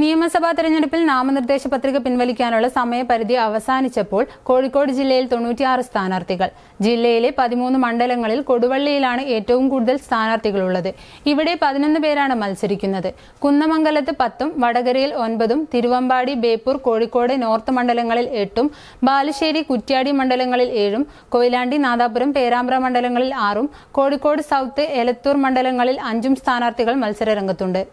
നിയമസഭാ തെരഞ്ഞെടുപ്പിൽ നാമനിർദ്ദേശ പത്രിക പിൻവലിക്കാനുള്ള സമയപരിധി അവസാനിച്ചപ്പോൾ കോഴിക്കോട് ജില്ലയിൽ തൊണ്ണൂറ്റിയാറ് സ്ഥാനാർത്ഥികൾ ജില്ലയിലെ പതിമൂന്ന് മണ്ഡലങ്ങളിൽ കൊടുവള്ളിയിലാണ് ഏറ്റവും കൂടുതൽ സ്ഥാനാർത്ഥികളുള്ളത് ഇവിടെ പതിനൊന്ന് പേരാണ് മത്സരിക്കുന്നത് കുന്നമംഗലത്ത് പത്തും വടകരയിൽ ഒൻപതും തിരുവമ്പാടി ബേപ്പൂർ കോഴിക്കോട് നോർത്ത് മണ്ഡലങ്ങളിൽ എട്ടും ബാലുശ്ശേരി കുറ്റ്യാടി മണ്ഡലങ്ങളിൽ ഏഴും കൊയിലാണ്ടി നാദാപുരം പേരാമ്പ്ര മണ്ഡലങ്ങളിൽ ആറും കോഴിക്കോട് സൗത്ത് എലത്തൂർ മണ്ഡലങ്ങളിൽ അഞ്ചും സ്ഥാനാർത്ഥികൾ മത്സരരംഗത്തുണ്ട്